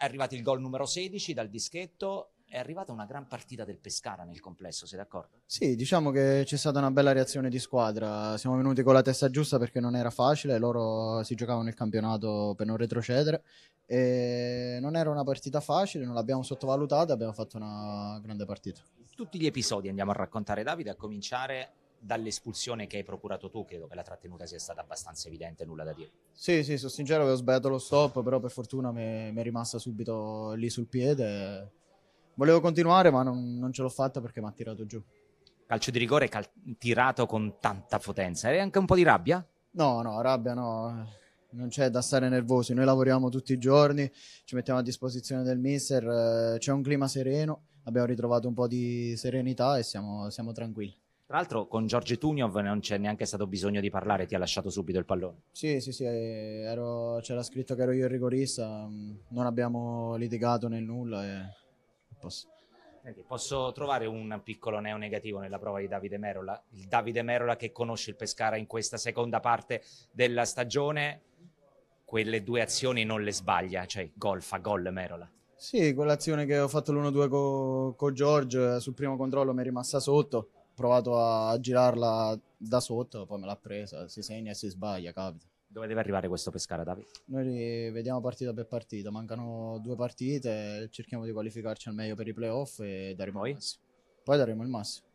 È arrivato il gol numero 16 dal dischetto, è arrivata una gran partita del Pescara nel complesso, sei d'accordo? Sì, diciamo che c'è stata una bella reazione di squadra, siamo venuti con la testa giusta perché non era facile, loro si giocavano il campionato per non retrocedere e non era una partita facile, non l'abbiamo sottovalutata, abbiamo fatto una grande partita. Tutti gli episodi andiamo a raccontare Davide, a cominciare dall'espulsione che hai procurato tu, credo che la trattenuta sia stata abbastanza evidente, nulla da dire. Sì, sì, sono sincero avevo sbagliato lo stop, però per fortuna mi, mi è rimasta subito lì sul piede. Volevo continuare, ma non, non ce l'ho fatta perché mi ha tirato giù. Calcio di rigore cal- tirato con tanta potenza. E anche un po' di rabbia? No, no, rabbia no. Non c'è da stare nervosi, noi lavoriamo tutti i giorni, ci mettiamo a disposizione del mister, eh, c'è un clima sereno, abbiamo ritrovato un po' di serenità e siamo, siamo tranquilli. Tra l'altro con Giorgio Tuniov non c'è neanche stato bisogno di parlare, ti ha lasciato subito il pallone. Sì, sì, sì, eh, ero, c'era scritto che ero io il rigorista, mm, non abbiamo litigato nel nulla e posso. Senti, posso trovare un piccolo neo negativo nella prova di Davide Merola? Il Davide Merola che conosce il Pescara in questa seconda parte della stagione, quelle due azioni non le sbaglia, cioè gol fa gol Merola. Sì, quell'azione che ho fatto l'1-2 con co Giorgio eh, sul primo controllo mi è rimasta sotto provato a girarla da sotto, poi me l'ha presa, si segna e si sbaglia, capita. Dove deve arrivare questo Pescara, Davide? Noi vediamo partita per partita, mancano due partite, cerchiamo di qualificarci al meglio per i playoff e daremo poi? il massimo. Poi daremo il massimo.